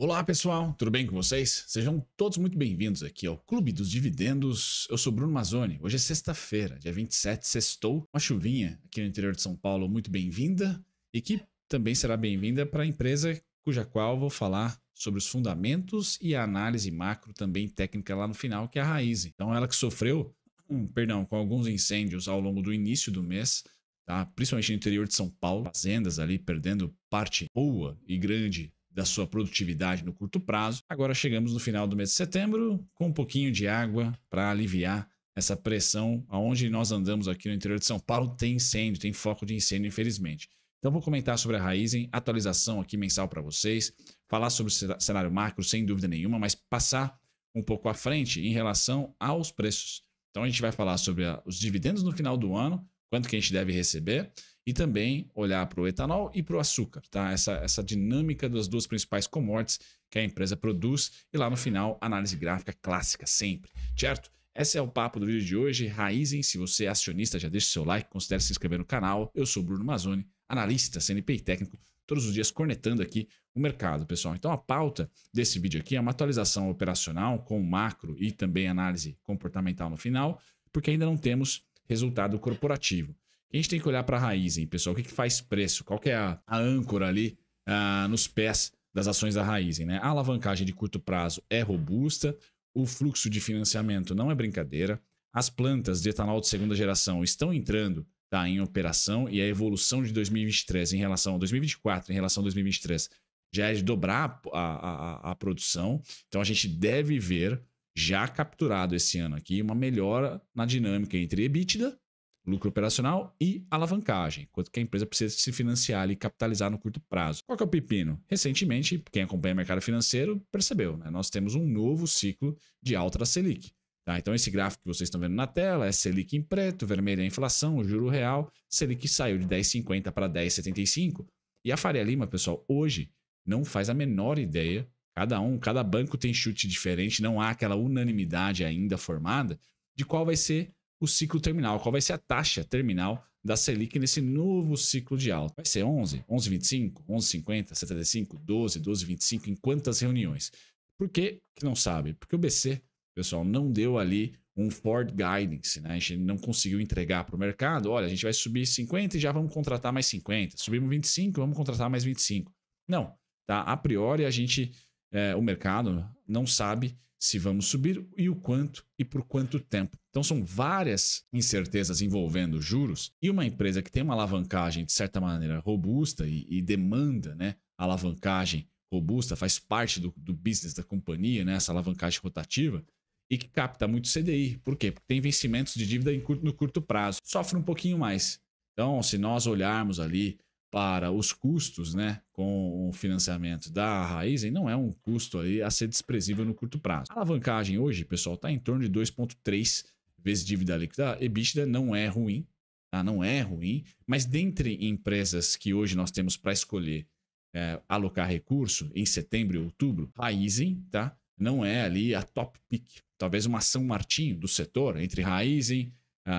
Olá pessoal, tudo bem com vocês? Sejam todos muito bem-vindos aqui ao Clube dos Dividendos. Eu sou Bruno Mazzoni. Hoje é sexta-feira, dia 27, sextou. Uma chuvinha aqui no interior de São Paulo muito bem-vinda e que também será bem-vinda para a empresa cuja qual vou falar sobre os fundamentos e a análise macro também técnica lá no final, que é a Raiz. Então ela que sofreu, hum, perdão, com alguns incêndios ao longo do início do mês, tá? principalmente no interior de São Paulo, fazendas ali perdendo parte boa e grande da sua produtividade no curto prazo. Agora chegamos no final do mês de setembro com um pouquinho de água para aliviar essa pressão. Aonde nós andamos aqui no interior de São Paulo tem incêndio, tem foco de incêndio, infelizmente. Então vou comentar sobre a Raizen, atualização aqui mensal para vocês, falar sobre o cenário macro sem dúvida nenhuma, mas passar um pouco à frente em relação aos preços. Então a gente vai falar sobre os dividendos no final do ano, quanto que a gente deve receber e também olhar para o etanol e para o açúcar, tá? Essa, essa dinâmica das duas principais commodities que a empresa produz e lá no final, análise gráfica clássica sempre, certo? Esse é o papo do vídeo de hoje. Raizem, se você é acionista, já deixa o seu like, considere se inscrever no canal. Eu sou Bruno Mazzoni, analista, CNPI e técnico, todos os dias cornetando aqui o mercado, pessoal. Então a pauta desse vídeo aqui é uma atualização operacional com macro e também análise comportamental no final, porque ainda não temos resultado corporativo. A gente tem que olhar para a raiz, hein, pessoal? O que, que faz preço? Qual que é a, a âncora ali ah, nos pés das ações da Raizen, né? A alavancagem de curto prazo é robusta, o fluxo de financiamento não é brincadeira, as plantas de etanol de segunda geração estão entrando tá, em operação e a evolução de 2023 em relação a 2024 em relação a 2023 já é de dobrar a, a, a produção. Então a gente deve ver já capturado esse ano aqui uma melhora na dinâmica entre EBITDA, lucro operacional e alavancagem, quanto que a empresa precisa se financiar e capitalizar no curto prazo. Qual que é o pepino? Recentemente, quem acompanha o mercado financeiro percebeu, né? nós temos um novo ciclo de alta da Selic. Tá? Então, esse gráfico que vocês estão vendo na tela é Selic em preto, vermelho é a inflação, o juro real. Selic saiu de 10,50 para 10,75. E a Faria Lima, pessoal, hoje não faz a menor ideia Cada um, cada banco tem chute diferente, não há aquela unanimidade ainda formada de qual vai ser o ciclo terminal, qual vai ser a taxa terminal da Selic nesse novo ciclo de alta. Vai ser 11, 11,25, 11,50, 75, 12, 12,25, em quantas reuniões? Por que não sabe? Porque o BC, pessoal, não deu ali um forward guidance, né? A gente não conseguiu entregar para o mercado, olha, a gente vai subir 50 e já vamos contratar mais 50, subimos 25, vamos contratar mais 25. Não, tá? A priori a gente é, o mercado não sabe se vamos subir e o quanto e por quanto tempo. Então são várias incertezas envolvendo juros e uma empresa que tem uma alavancagem de certa maneira robusta e, e demanda, né, alavancagem robusta faz parte do, do business da companhia, né, essa alavancagem rotativa e que capta muito CDI. Por quê? Porque tem vencimentos de dívida curto, no curto prazo, sofre um pouquinho mais. Então, se nós olharmos ali para os custos né, com o financiamento da Raizen não é um custo aí a ser desprezível no curto prazo. A alavancagem hoje, pessoal, está em torno de 2,3 vezes dívida líquida. EBITDA não é ruim, tá? não é ruim, mas dentre empresas que hoje nós temos para escolher é, alocar recurso em setembro e outubro, Raizen tá? não é ali a top pick. Talvez uma ação Martinho do setor, entre Raizen,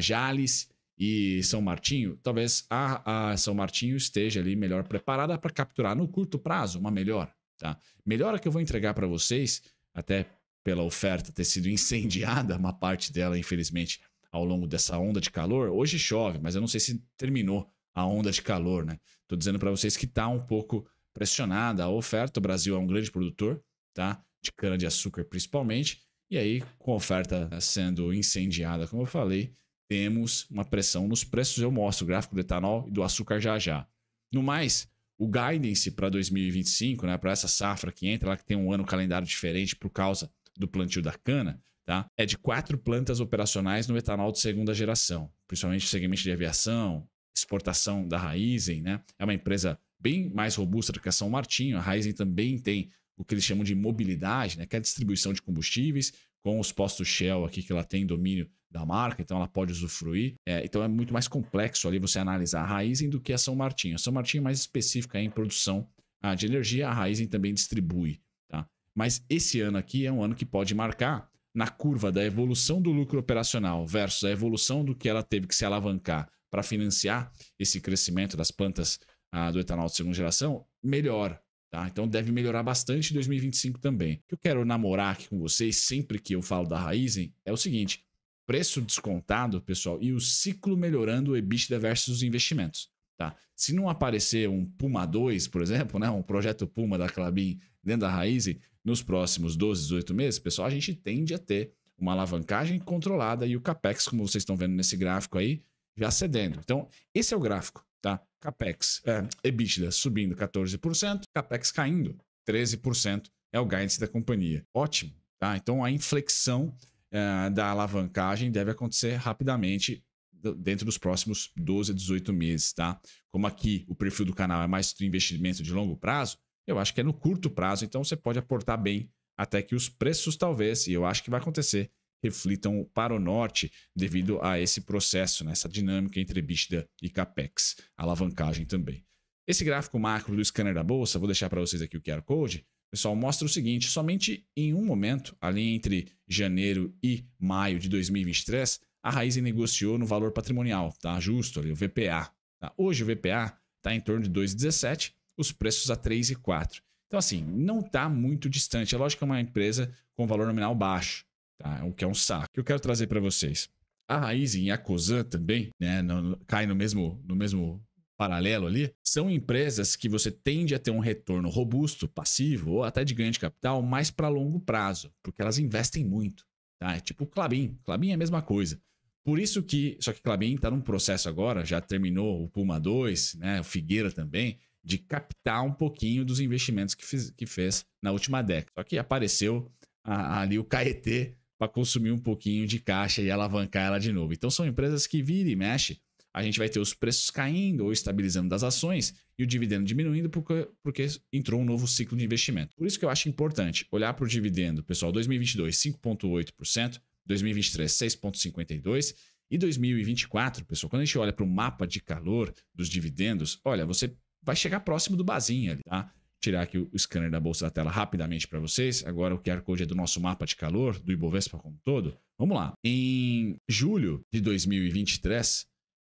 Jales e São Martinho, talvez a, a São Martinho esteja ali melhor preparada para capturar no curto prazo uma melhora. Tá? Melhora que eu vou entregar para vocês, até pela oferta ter sido incendiada, uma parte dela, infelizmente, ao longo dessa onda de calor. Hoje chove, mas eu não sei se terminou a onda de calor, né? Estou dizendo para vocês que está um pouco pressionada a oferta. O Brasil é um grande produtor, tá? De cana de açúcar principalmente. E aí, com a oferta sendo incendiada, como eu falei, temos uma pressão nos preços. Eu mostro o gráfico do etanol e do açúcar já já. No mais, o guidance para 2025, né, para essa safra que entra, lá que tem um ano calendário diferente por causa do plantio da cana, tá? é de quatro plantas operacionais no etanol de segunda geração, principalmente segmento de aviação, exportação da Raizen. Né? É uma empresa bem mais robusta do que a São Martinho. A Raizen também tem o que eles chamam de mobilidade, né, que é a distribuição de combustíveis, com os postos Shell aqui que ela tem domínio da marca, então ela pode usufruir. É, então é muito mais complexo ali você analisar a Raizen do que a São Martinho. A São Martinho é mais específica em produção ah, de energia, a Raizen também distribui. Tá? Mas esse ano aqui é um ano que pode marcar na curva da evolução do lucro operacional versus a evolução do que ela teve que se alavancar para financiar esse crescimento das plantas ah, do etanol de segunda geração, melhor. Tá? Então deve melhorar bastante em 2025 também. O que eu quero namorar aqui com vocês sempre que eu falo da Raizen é o seguinte: preço descontado, pessoal, e o ciclo melhorando o EBITDA versus os investimentos. Tá? Se não aparecer um Puma 2, por exemplo, né, um projeto Puma da Clabin dentro da raiz, nos próximos 12, 18 meses, pessoal, a gente tende a ter uma alavancagem controlada e o CAPEX, como vocês estão vendo nesse gráfico aí, já cedendo. Então, esse é o gráfico, tá? CAPEX, é, EBITDA subindo 14%, CAPEX caindo 13%, é o guidance da companhia. Ótimo, tá? Então, a inflexão é, da alavancagem deve acontecer rapidamente dentro dos próximos 12 a 18 meses, tá? Como aqui o perfil do canal é mais do investimento de longo prazo, eu acho que é no curto prazo, então você pode aportar bem até que os preços, talvez, e eu acho que vai acontecer, reflitam para o norte devido a esse processo, né? essa dinâmica entre EBITDA e CAPEX, alavancagem também. Esse gráfico macro do scanner da bolsa, vou deixar para vocês aqui o QR Code, pessoal, mostra o seguinte: somente em um momento, ali entre janeiro e maio de 2023, a Raizen negociou no valor patrimonial, tá? Justo ali, o VPA. Tá? Hoje o VPA está em torno de 2,17, os preços a 3,4. Então, assim, não está muito distante. É lógico que é uma empresa com valor nominal baixo, tá? O que é um saco. O que eu quero trazer para vocês? A Raizen e a Cosan também, né? No, no, cai no mesmo, no mesmo paralelo ali, são empresas que você tende a ter um retorno robusto, passivo ou até de ganho de capital, mais para longo prazo, porque elas investem muito. Tá? É tipo Clabin. Clabin é a mesma coisa. Por isso que, só que Clabin está num processo agora, já terminou o Puma 2, né, o Figueira também, de captar um pouquinho dos investimentos que, fiz, que fez na última década. Só que apareceu a, a, ali o Caetê para consumir um pouquinho de caixa e alavancar ela de novo. Então são empresas que vira e mexe, a gente vai ter os preços caindo ou estabilizando das ações e o dividendo diminuindo porque, porque entrou um novo ciclo de investimento. Por isso que eu acho importante olhar para o dividendo, pessoal, 2022 5.8%, 2023 6.52 e 2024, pessoal, quando a gente olha para o mapa de calor dos dividendos, olha, você vai chegar próximo do bazinho ali, tá? tirar aqui o scanner da bolsa da tela rapidamente para vocês. Agora o QR Code é do nosso mapa de calor, do Ibovespa como um todo. Vamos lá. Em julho de 2023,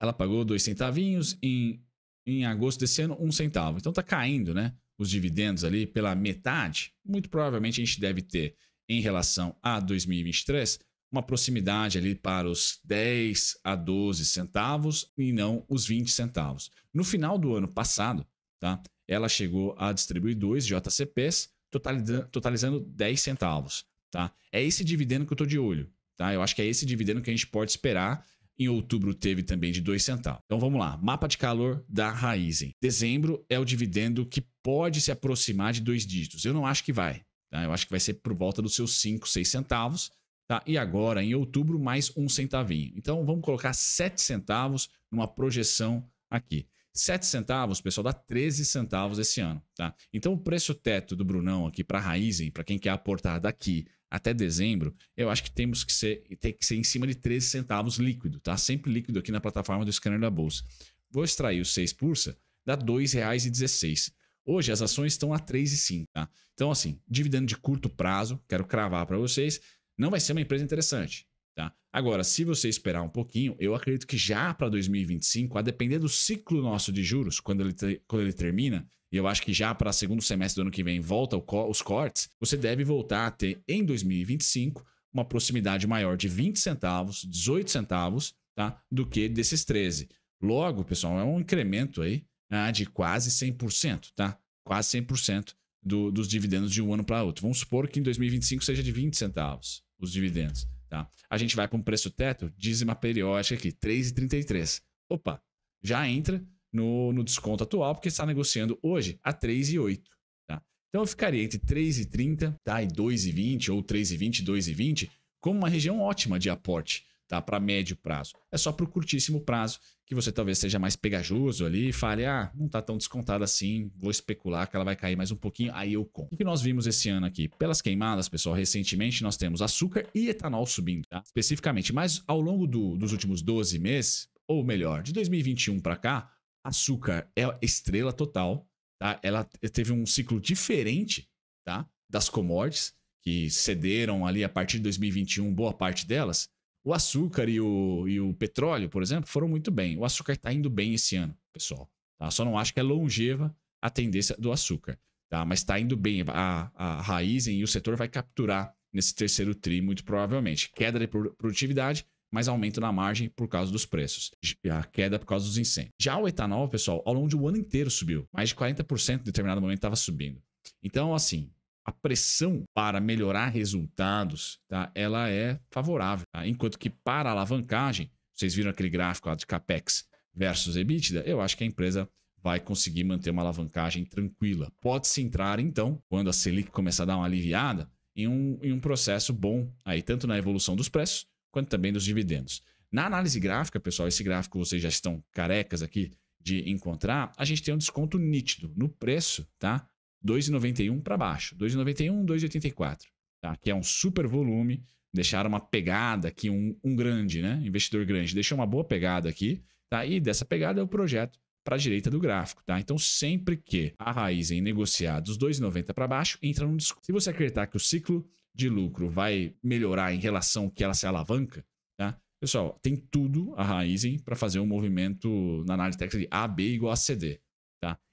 ela pagou dois centavinhos em, em agosto desse ano, um centavo. Então está caindo, né? Os dividendos ali pela metade. Muito provavelmente a gente deve ter, em relação a 2023, uma proximidade ali para os 10 a 12 centavos e não os 20 centavos. No final do ano passado, tá? Ela chegou a distribuir dois JCPs, totalizando, totalizando 10 centavos, tá? É esse dividendo que eu estou de olho, tá? Eu acho que é esse dividendo que a gente pode esperar em outubro teve também de 2 centavos. Então vamos lá, mapa de calor da Raizen. Dezembro é o dividendo que pode se aproximar de dois dígitos. Eu não acho que vai. Tá? Eu acho que vai ser por volta dos seus 5, 6 centavos. Tá? E agora, em outubro, mais um centavinho. Então vamos colocar 7 centavos numa projeção aqui. 7 centavos, pessoal, dá 13 centavos esse ano, tá? Então o preço teto do Brunão aqui para a Raizen, para quem quer aportar daqui até dezembro, eu acho que temos que ser, tem que ser em cima de 13 centavos líquido, tá? Sempre líquido aqui na plataforma do scanner da bolsa. Vou extrair os 6 pulsa, dá R$ 2,16. Hoje as ações estão a 3,5, tá? Então assim, dividendo de curto prazo, quero cravar para vocês, não vai ser uma empresa interessante. Tá? Agora, se você esperar um pouquinho, eu acredito que já para 2025, a depender do ciclo nosso de juros, quando ele, quando ele termina, e eu acho que já para segundo semestre do ano que vem volta co os cortes, você deve voltar a ter em 2025 uma proximidade maior de 20 centavos, 18 centavos, tá? do que desses 13. Logo, pessoal, é um incremento aí ah, de quase 100%, tá? Quase 100% do, dos dividendos de um ano para outro. Vamos supor que em 2025 seja de 20 centavos os dividendos. Tá? A gente vai para um preço teto, dízima periódica aqui, 3,33. Opa, já entra no, no desconto atual, porque está negociando hoje a 3,8. Tá? Então eu ficaria entre 3,30 tá? e 2,20 ou 3,20, e 2,20 como uma região ótima de aporte tá? Para médio prazo. É só para o curtíssimo prazo que você talvez seja mais pegajoso ali e fale, ah, não tá tão descontado assim, vou especular que ela vai cair mais um pouquinho, aí eu compro. O que nós vimos esse ano aqui? Pelas queimadas, pessoal, recentemente nós temos açúcar e etanol subindo, tá? Especificamente, mas ao longo do, dos últimos 12 meses, ou melhor, de 2021 para cá, açúcar é estrela total, tá? Ela teve um ciclo diferente, tá? Das commodities, que cederam ali a partir de 2021 boa parte delas, o açúcar e o, e o petróleo, por exemplo, foram muito bem. O açúcar está indo bem esse ano, pessoal. Tá? Só não acho que é longeva a tendência do açúcar. Tá? Mas está indo bem. A, a Raizen e o setor vai capturar nesse terceiro TRI, muito provavelmente. Queda de produtividade, mas aumento na margem por causa dos preços. A queda por causa dos incêndios. Já o etanol, pessoal, ao longo de um ano inteiro subiu. Mais de 40% em determinado momento estava subindo. Então, assim, a pressão para melhorar resultados, tá? ela é favorável. Tá? Enquanto que para alavancagem, vocês viram aquele gráfico lá de capex versus EBITDA, eu acho que a empresa vai conseguir manter uma alavancagem tranquila. Pode-se entrar então, quando a Selic começar a dar uma aliviada, em um, em um processo bom aí, tanto na evolução dos preços quanto também dos dividendos. Na análise gráfica, pessoal, esse gráfico vocês já estão carecas aqui de encontrar, a gente tem um desconto nítido no preço, tá? 2,91 para baixo. 2,91, 2,84. Tá? Que é um super volume. Deixaram uma pegada aqui, um, um grande, né? Investidor grande. Deixou uma boa pegada aqui. Tá? E dessa pegada é o projeto para a direita do gráfico, tá? Então, sempre que a raiz em negociar dos 2,90 para baixo, entra no desconto. Se você acreditar que o ciclo de lucro vai melhorar em relação ao que ela se alavanca, tá? Pessoal, tem tudo a raiz para fazer um movimento na análise técnica de AB igual a CD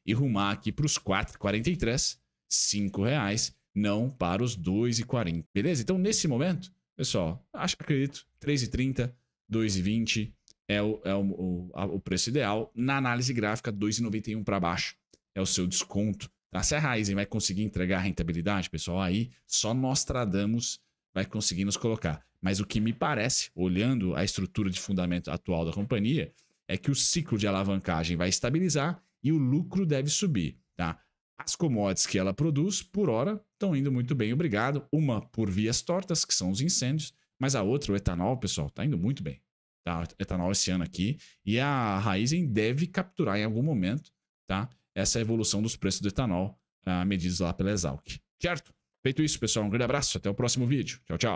e rumar aqui para os 4,43, 5 reais, não para os 2,40. Beleza? Então, nesse momento, pessoal, acho que acredito, 3,30, 2,20 é, o, é o, o, a, o, preço ideal. Na análise gráfica, 2,91 para baixo é o seu desconto. Tá? Se a é Ryzen vai conseguir entregar rentabilidade, pessoal, aí só Nostradamus vai conseguir nos colocar. Mas o que me parece, olhando a estrutura de fundamento atual da companhia, é que o ciclo de alavancagem vai estabilizar e o lucro deve subir, tá? As commodities que ela produz, por hora, estão indo muito bem, obrigado. Uma por vias tortas, que são os incêndios, mas a outra, o etanol, pessoal, está indo muito bem. Tá? Etanol esse ano aqui. E a Raizen deve capturar em algum momento, tá? Essa evolução dos preços do etanol, ah, medidos lá pela Exalc. Certo? Feito isso, pessoal, um grande abraço, até o próximo vídeo. Tchau, tchau.